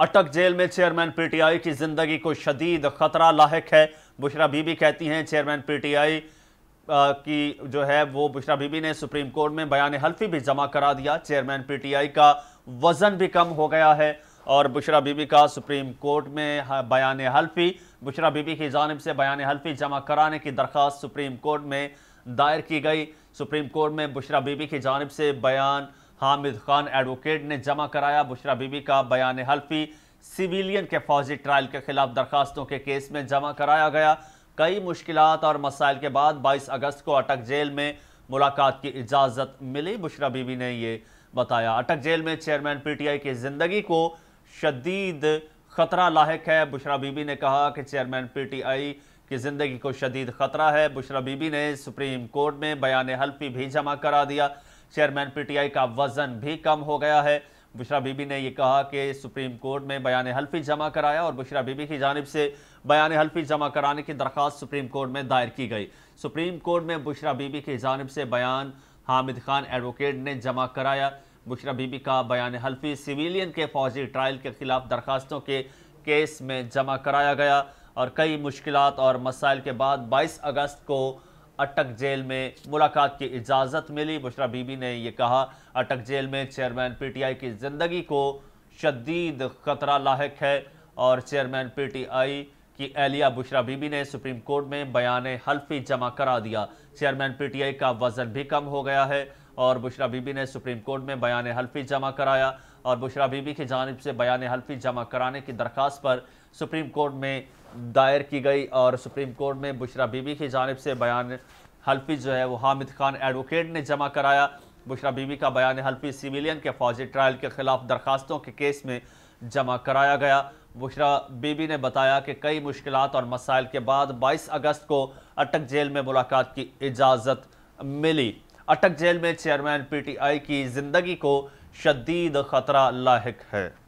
अटक जेल में chairman PTI की जिंदगी को शदीद खतरा लाक है बुशरा बीबी कहती हैं चेयरमैन पीटीआई की जो है वो बुशरा बीबी ने सुप्रीम कोर्ट में बयान हल्फी भी जमा करा दिया चेयरमैन पीटीआई का वजन भी कम हो गया है और बुशरा बीबी का सुप्रीम कोर्ट में बयान हल्फी बुशरा बीबी की जानब से बयान हल्फी जमा कराने की दरख्वास्त सुप्रीम कोर्ट में दायर की गई सुप्रीम कोर्ट में बुशरा बीबी की जानब से बयान हामिद खान एडवोकेट ने जमा कराया बुशरा बीबी का बयान हल्फी सिविलियन के फौजी ट्रायल के खिलाफ दरखास्तों के केस में जमा कराया गया कई मुश्किल और मसाइल के बाद 22 अगस्त को अटक जेल में मुलाकात की इजाज़त मिली बुशरा बीबी ने ये बताया अटक जेल में चेयरमैन पीटीआई की ज़िंदगी को शदीद खतरा लाक है बुशरा बीबी ने कहा कि चेयरमैन पीटीआई की ज़िंदगी को शदीद खतरा है बुशरा बीबी ने सुप्रीम कोर्ट में बयान हल्फी भी जमा करा दिया चेयरमैन पीटीआई का वजन भी कम हो गया है बुशरा बीबी ने यह कहा कि सुप्रीम कोर्ट में बयान हल्फी जमा कराया और बुशरा बीबी की जानब से बयान हल्फी जमा कराने की दरख्वास्त सुप्रीम कोर्ट में दायर की गई सुप्रीम कोर्ट में बुशरा बीबी की जानब से बयान हामिद खान एडवोकेट ने जमा कराया बुशरा बीबी का बयान हल्फी सिविलियन के फौजी ट्रायल के खिलाफ दरखास्तों के केस में जमा कराया गया और कई मुश्किल और मसाइल के बाद बाईस अगस्त को अटक जेल में मुलाकात की इजाज़त मिली बुशरा बीबी ने यह कहा अटक जेल में चेयरमैन पीटीआई की ज़िंदगी को शदीद खतरा लाक है और चेयरमैन पीटीआई की एहलिया बुशरा बीबी ने सुप्रीम कोर्ट में बयान हल्फी जमा करा दिया चेयरमैन पीटीआई का वजन भी कम हो गया है और बुशरा बीबी ने सुप्रीम कोर्ट में बयान हल्फी जमा कराया और बुशरा बीबी की जानब से बयान हल्फी जमा कराने की दरख्वास्त पर सुप्रीम कोर्ट में दायर की गई और सुप्रीम कोर्ट में बुशरा बीबी की जानब से बयान हल्फी जो है वो हामिद खान एडवोकेट ने जमा कराया बुशरा बीबी का बयान हल्फी सिविलियन के फौजी ट्रायल के खिलाफ दरखास्तों के केस में जमा कराया गया बुशरा बीबी ने बताया कि कई मुश्किल और मसाइल के बाद 22 अगस्त को अटक जेल में मुलाकात की इजाज़त मिली अटक जेल में चेयरमैन पीटीआई की जिंदगी को शदीद खतरा लाक है